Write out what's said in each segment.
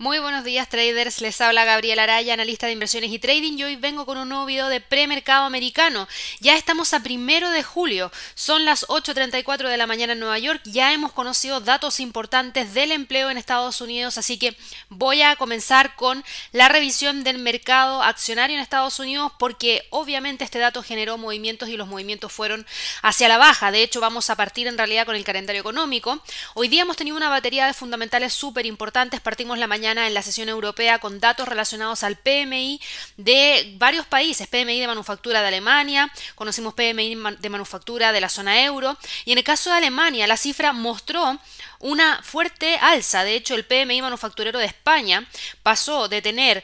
Muy buenos días traders, les habla Gabriel Araya, analista de inversiones y trading y hoy vengo con un nuevo video de premercado americano. Ya estamos a primero de julio, son las 8.34 de la mañana en Nueva York, ya hemos conocido datos importantes del empleo en Estados Unidos, así que voy a comenzar con la revisión del mercado accionario en Estados Unidos porque obviamente este dato generó movimientos y los movimientos fueron hacia la baja, de hecho vamos a partir en realidad con el calendario económico. Hoy día hemos tenido una batería de fundamentales súper importantes, partimos la mañana en la sesión europea con datos relacionados al PMI de varios países, PMI de manufactura de Alemania, conocimos PMI de manufactura de la zona euro, y en el caso de Alemania la cifra mostró una fuerte alza, de hecho el PMI manufacturero de España pasó de tener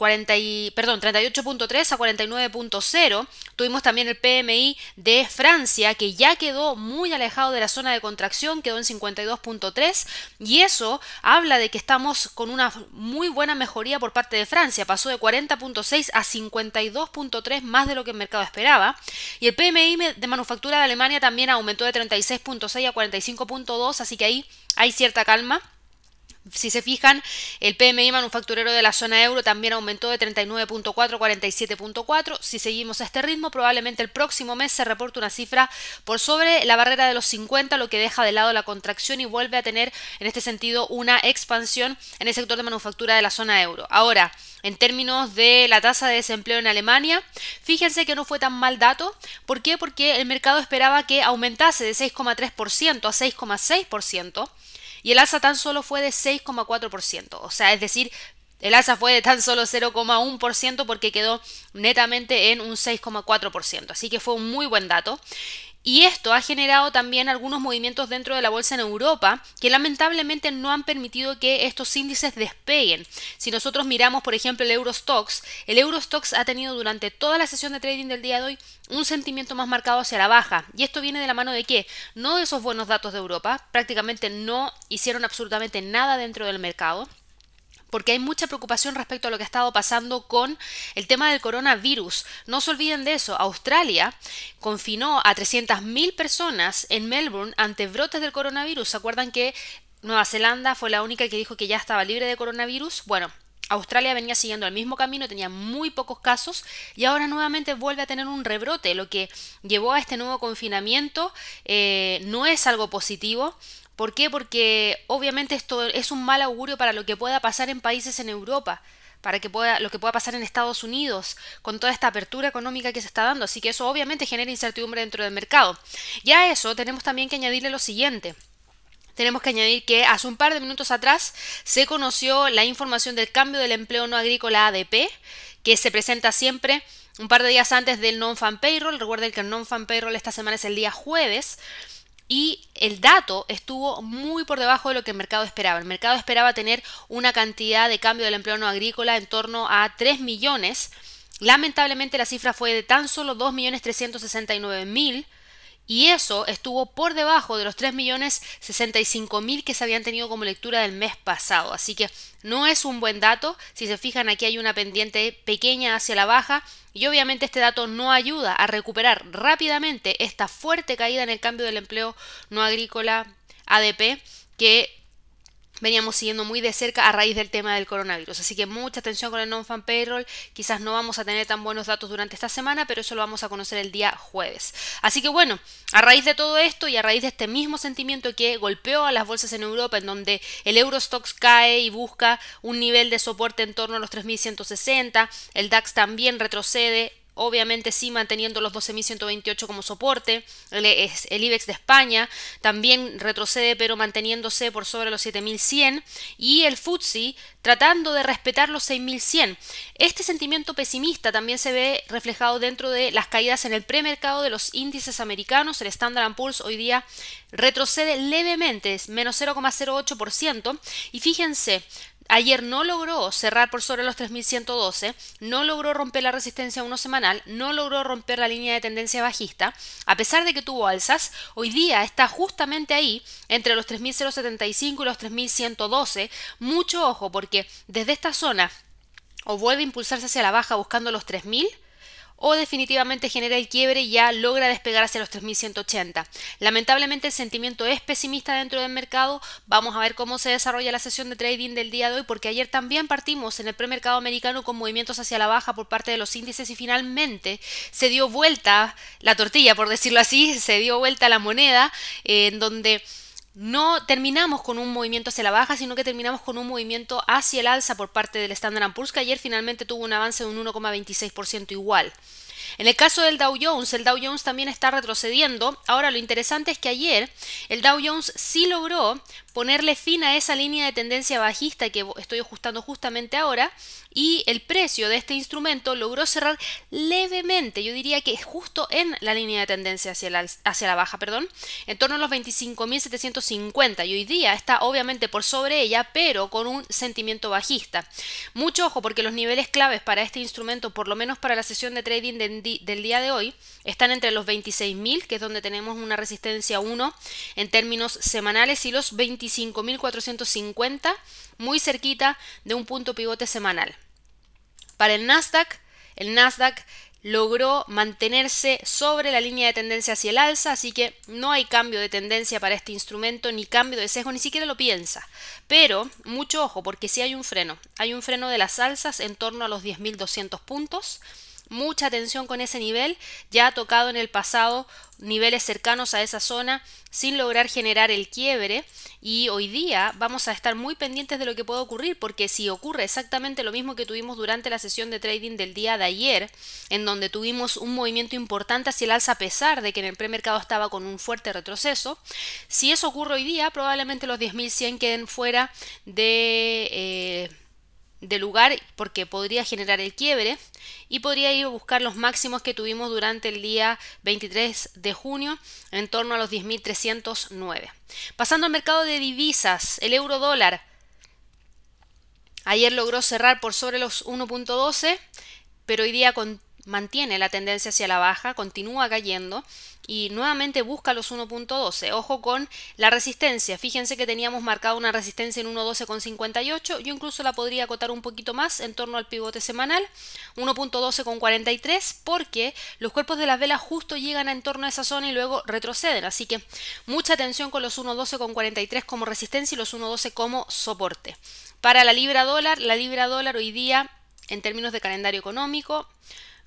40 y, perdón, 38.3 a 49.0. Tuvimos también el PMI de Francia, que ya quedó muy alejado de la zona de contracción, quedó en 52.3, y eso habla de que estamos con una muy buena mejoría por parte de Francia. Pasó de 40.6 a 52.3, más de lo que el mercado esperaba. Y el PMI de manufactura de Alemania también aumentó de 36.6 a 45.2, así que ahí hay cierta calma. Si se fijan, el PMI manufacturero de la zona euro también aumentó de 39.4 a 47.4. Si seguimos a este ritmo, probablemente el próximo mes se reporte una cifra por sobre la barrera de los 50, lo que deja de lado la contracción y vuelve a tener, en este sentido, una expansión en el sector de manufactura de la zona euro. Ahora, en términos de la tasa de desempleo en Alemania, fíjense que no fue tan mal dato. ¿Por qué? Porque el mercado esperaba que aumentase de 6,3% a 6,6% y el ASA tan solo fue de 6,4%, o sea, es decir, el ASA fue de tan solo 0,1% porque quedó netamente en un 6,4%, así que fue un muy buen dato. Y esto ha generado también algunos movimientos dentro de la bolsa en Europa que lamentablemente no han permitido que estos índices despeguen. Si nosotros miramos, por ejemplo, el Eurostox, el Eurostox ha tenido durante toda la sesión de trading del día de hoy un sentimiento más marcado hacia la baja. ¿Y esto viene de la mano de que No de esos buenos datos de Europa, prácticamente no hicieron absolutamente nada dentro del mercado porque hay mucha preocupación respecto a lo que ha estado pasando con el tema del coronavirus. No se olviden de eso. Australia confinó a 300.000 personas en Melbourne ante brotes del coronavirus. ¿Se acuerdan que Nueva Zelanda fue la única que dijo que ya estaba libre de coronavirus? Bueno, Australia venía siguiendo el mismo camino, tenía muy pocos casos y ahora nuevamente vuelve a tener un rebrote, lo que llevó a este nuevo confinamiento eh, no es algo positivo. ¿Por qué? Porque obviamente esto es un mal augurio para lo que pueda pasar en países en Europa, para que pueda, lo que pueda pasar en Estados Unidos, con toda esta apertura económica que se está dando. Así que eso obviamente genera incertidumbre dentro del mercado. Y a eso tenemos también que añadirle lo siguiente. Tenemos que añadir que hace un par de minutos atrás se conoció la información del cambio del empleo no agrícola ADP, que se presenta siempre un par de días antes del non-fan payroll. Recuerden que el non-fan payroll esta semana es el día jueves y el dato estuvo muy por debajo de lo que el mercado esperaba. El mercado esperaba tener una cantidad de cambio del empleo no agrícola en torno a 3 millones. Lamentablemente la cifra fue de tan solo 2.369.000 y eso estuvo por debajo de los 3.065.000 millones que se habían tenido como lectura del mes pasado. Así que no es un buen dato. Si se fijan, aquí hay una pendiente pequeña hacia la baja. Y obviamente este dato no ayuda a recuperar rápidamente esta fuerte caída en el cambio del empleo no agrícola ADP que veníamos siguiendo muy de cerca a raíz del tema del coronavirus. Así que mucha atención con el non-fan payroll. Quizás no vamos a tener tan buenos datos durante esta semana, pero eso lo vamos a conocer el día jueves. Así que bueno, a raíz de todo esto y a raíz de este mismo sentimiento que golpeó a las bolsas en Europa, en donde el Eurostox cae y busca un nivel de soporte en torno a los 3.160, el DAX también retrocede, obviamente sí manteniendo los 12.128 como soporte, el, IBEX de España también retrocede pero manteniéndose por sobre los 7.100 y el FTSE tratando de respetar los 6.100. Este sentimiento pesimista también se ve reflejado dentro de las caídas en el premercado de los índices americanos, el Standard Poor's hoy día retrocede levemente, es menos 0,08% y fíjense, Ayer no logró cerrar por sobre los 3.112, no logró romper la resistencia 1 semanal, no logró romper la línea de tendencia bajista, a pesar de que tuvo alzas, hoy día está justamente ahí entre los 3.075 y los 3.112. Mucho ojo porque desde esta zona o vuelve a impulsarse hacia la baja buscando los 3.000 o definitivamente genera el quiebre y ya logra despegarse a los 3.180. Lamentablemente el sentimiento es pesimista dentro del mercado. Vamos a ver cómo se desarrolla la sesión de trading del día de hoy porque ayer también partimos en el premercado americano con movimientos hacia la baja por parte de los índices y finalmente se dio vuelta la tortilla, por decirlo así, se dio vuelta la moneda eh, en donde no terminamos con un movimiento hacia la baja, sino que terminamos con un movimiento hacia el alza por parte del Standard Poor's, que ayer finalmente tuvo un avance de un 1,26% igual. En el caso del Dow Jones, el Dow Jones también está retrocediendo. Ahora lo interesante es que ayer el Dow Jones sí logró ponerle fin a esa línea de tendencia bajista que estoy ajustando justamente ahora y el precio de este instrumento logró cerrar levemente, yo diría que justo en la línea de tendencia hacia la, baja, perdón, en torno a los 25.750 y hoy día está obviamente por sobre ella, pero con un sentimiento bajista. Mucho ojo porque los niveles claves para este instrumento, por lo menos para la sesión de trading de del día de hoy están entre los 26.000, que es donde tenemos una resistencia 1 en términos semanales, y los 25.450, muy cerquita de un punto pivote semanal. Para el Nasdaq, el Nasdaq logró mantenerse sobre la línea de tendencia hacia el alza, así que no hay cambio de tendencia para este instrumento, ni cambio de sesgo, ni siquiera lo piensa. Pero mucho ojo, porque si hay un freno, hay un freno de las alzas en torno a los 10.200 puntos Mucha atención con ese nivel, ya ha tocado en el pasado niveles cercanos a esa zona sin lograr generar el quiebre y hoy día vamos a estar muy pendientes de lo que pueda ocurrir porque si ocurre exactamente lo mismo que tuvimos durante la sesión de trading del día de ayer en donde tuvimos un movimiento importante hacia el alza a pesar de que en el premercado estaba con un fuerte retroceso si eso ocurre hoy día probablemente los 10.100 queden fuera de eh, de lugar porque podría generar el quiebre y podría ir a buscar los máximos que tuvimos durante el día 23 de junio en torno a los 10.309. Pasando al mercado de divisas, el euro dólar ayer logró cerrar por sobre los 1.12, pero hoy día con mantiene la tendencia hacia la baja, continúa cayendo y nuevamente busca los 1.12. Ojo con la resistencia. Fíjense que teníamos marcado una resistencia en 1.12.58. Yo incluso la podría acotar un poquito más en torno al pivote semanal, 1.12.43, porque los cuerpos de las velas justo llegan en torno a esa zona y luego retroceden. Así que mucha atención con los 1.12.43 como resistencia y los 1.12 como soporte. Para la libra dólar, la libra dólar hoy día en términos de calendario económico,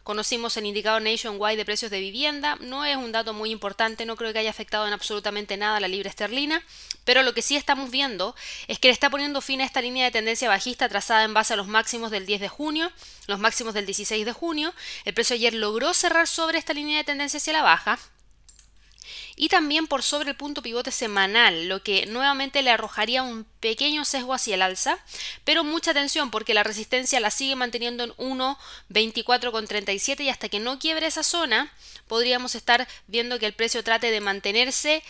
Conocimos el indicador nationwide de precios de vivienda, no es un dato muy importante, no creo que haya afectado en absolutamente nada a la libra esterlina, pero lo que sí estamos viendo es que le está poniendo fin a esta línea de tendencia bajista trazada en base a los máximos del 10 de junio, los máximos del 16 de junio. El precio ayer logró cerrar sobre esta línea de tendencia hacia la baja, y también por sobre el punto pivote semanal, lo que nuevamente le arrojaría un pequeño sesgo hacia el alza, pero mucha atención porque la resistencia la sigue manteniendo en 1.24,37 y hasta que no quiebre esa zona podríamos estar viendo que el precio trate de mantenerse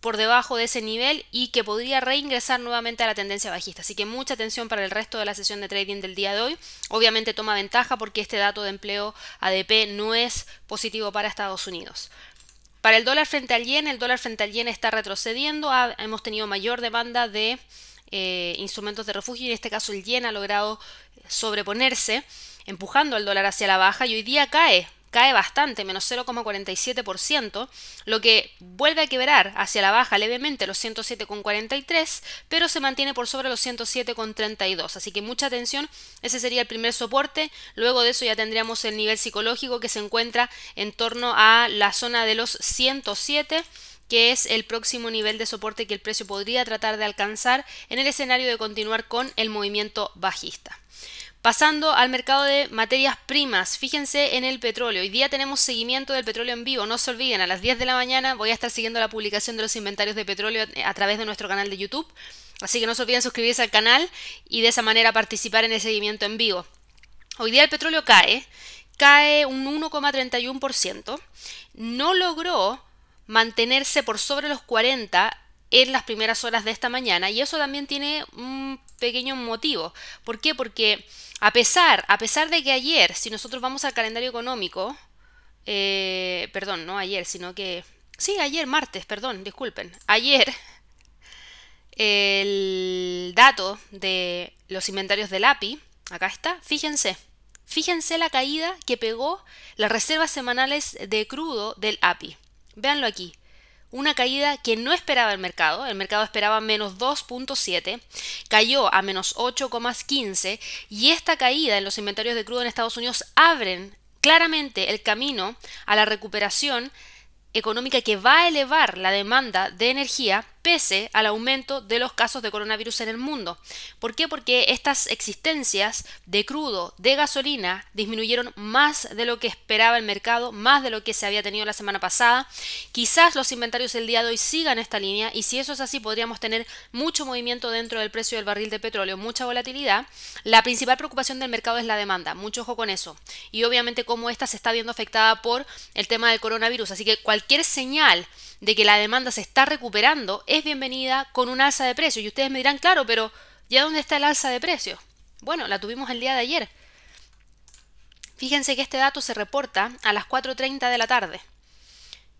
por debajo de ese nivel y que podría reingresar nuevamente a la tendencia bajista. Así que mucha atención para el resto de la sesión de trading del día de hoy. Obviamente toma ventaja porque este dato de empleo ADP no es positivo para Estados Unidos. Para el dólar frente al yen, el dólar frente al yen está retrocediendo, hemos tenido mayor demanda de eh, instrumentos de refugio y en este caso el yen ha logrado sobreponerse, empujando al dólar hacia la baja y hoy día cae cae bastante, menos 0,47%, lo que vuelve a quebrar hacia la baja levemente los 107,43, pero se mantiene por sobre los 107,32. Así que mucha atención, ese sería el primer soporte. Luego de eso ya tendríamos el nivel psicológico que se encuentra en torno a la zona de los 107 que es el próximo nivel de soporte que el precio podría tratar de alcanzar en el escenario de continuar con el movimiento bajista. Pasando al mercado de materias primas, fíjense en el petróleo. Hoy día tenemos seguimiento del petróleo en vivo. No se olviden, a las 10 de la mañana voy a estar siguiendo la publicación de los inventarios de petróleo a través de nuestro canal de YouTube. Así que no se olviden suscribirse al canal y de esa manera participar en el seguimiento en vivo. Hoy día el petróleo cae, cae un 1,31%. No logró mantenerse por sobre los 40 en las primeras horas de esta mañana y eso también tiene un pequeño motivo. ¿Por qué? Porque a pesar, a pesar de que ayer, si nosotros vamos al calendario económico, eh, perdón, no ayer, sino que... Sí, ayer, martes, perdón, disculpen. Ayer, el dato de los inventarios del API, acá está, fíjense. Fíjense la caída que pegó las reservas semanales de crudo del API. Véanlo aquí una caída que no esperaba el mercado, el mercado esperaba menos 2.7, cayó a menos 8.15 y esta caída en los inventarios de crudo en Estados Unidos abren claramente el camino a la recuperación económica que va a elevar la demanda de energía pese al aumento de los casos de coronavirus en el mundo. ¿Por qué? Porque estas existencias de crudo, de gasolina, disminuyeron más de lo que esperaba el mercado, más de lo que se había tenido la semana pasada. Quizás los inventarios el día de hoy sigan esta línea y si eso es así podríamos tener mucho movimiento dentro del precio del barril de petróleo, mucha volatilidad. La principal preocupación del mercado es la demanda, mucho ojo con eso. Y obviamente como esta se está viendo afectada por el tema del coronavirus. Así que cualquier señal de que la demanda se está recuperando es bienvenida con un alza de precio. Y ustedes me dirán, claro, pero ¿ya dónde está el alza de precio? Bueno, la tuvimos el día de ayer. Fíjense que este dato se reporta a las 4.30 de la tarde.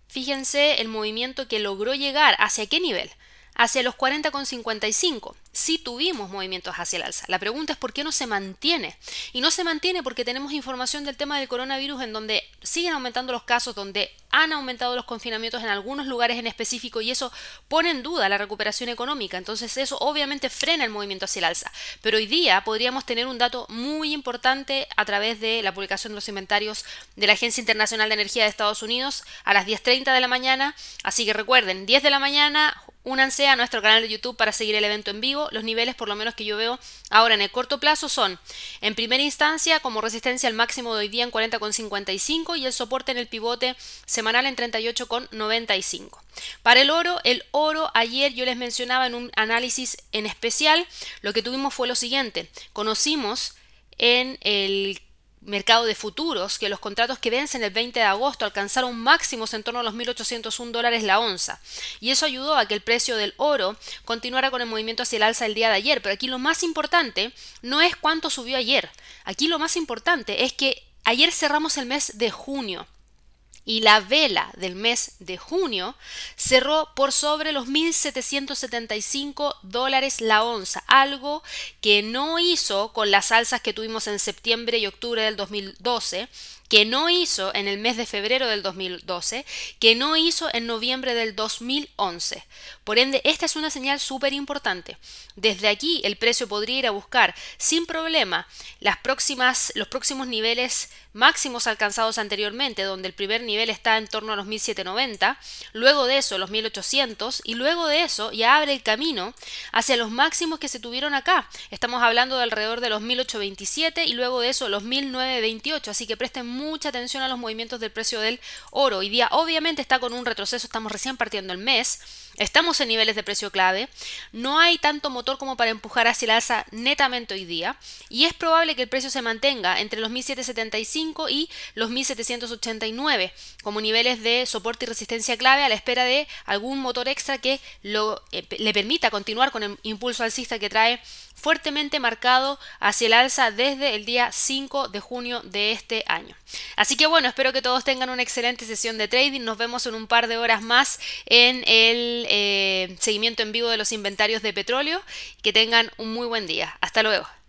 Fíjense el movimiento que logró llegar. ¿Hacia qué nivel? Hacia los 40,55. Sí tuvimos movimientos hacia el alza. La pregunta es por qué no se mantiene. Y no se mantiene porque tenemos información del tema del coronavirus en donde siguen aumentando los casos, donde han aumentado los confinamientos en algunos lugares en específico y eso pone en duda la recuperación económica. Entonces eso obviamente frena el movimiento hacia el alza. Pero hoy día podríamos tener un dato muy importante a través de la publicación de los inventarios de la Agencia Internacional de Energía de Estados Unidos a las 10.30 de la mañana. Así que recuerden, 10 de la mañana, Únanse a nuestro canal de YouTube para seguir el evento en vivo. Los niveles, por lo menos que yo veo ahora en el corto plazo, son en primera instancia como resistencia al máximo de hoy día en 40,55 y el soporte en el pivote semanal en 38,95. Para el oro, el oro ayer yo les mencionaba en un análisis en especial, lo que tuvimos fue lo siguiente. Conocimos en el mercado de futuros que los contratos que vencen el 20 de agosto alcanzaron máximos en torno a los 1.801 dólares la onza. Y eso ayudó a que el precio del oro continuara con el movimiento hacia el alza el día de ayer. Pero aquí lo más importante no es cuánto subió ayer. Aquí lo más importante es que ayer cerramos el mes de junio y la vela del mes de junio cerró por sobre los 1.775 dólares la onza, algo que no hizo con las alzas que tuvimos en septiembre y octubre del 2012 que no hizo en el mes de febrero del 2012, que no hizo en noviembre del 2011. Por ende, esta es una señal súper importante. Desde aquí el precio podría ir a buscar sin problema los próximos niveles máximos alcanzados anteriormente, donde el primer nivel está en torno a los 1790, luego de eso los 1800 y luego de eso ya abre el camino hacia los máximos que se tuvieron acá. Estamos hablando de alrededor de los 1827 y luego de eso los 1928, así que presten mucha atención a los movimientos del precio del oro. Hoy día obviamente está con un retroceso, estamos recién partiendo el mes, estamos en niveles de precio clave, no hay tanto motor como para empujar hacia el alza netamente hoy día y es probable que el precio se mantenga entre los 1775 y los 1789 como niveles de soporte y resistencia clave a la espera de algún motor extra que lo, eh, le permita continuar con el impulso alcista que trae fuertemente marcado hacia el alza desde el día 5 de junio de este año. Así que bueno, espero que todos tengan una excelente sesión de trading. Nos vemos en un par de horas más en el eh, seguimiento en vivo de los inventarios de petróleo. Que tengan un muy buen día. Hasta luego.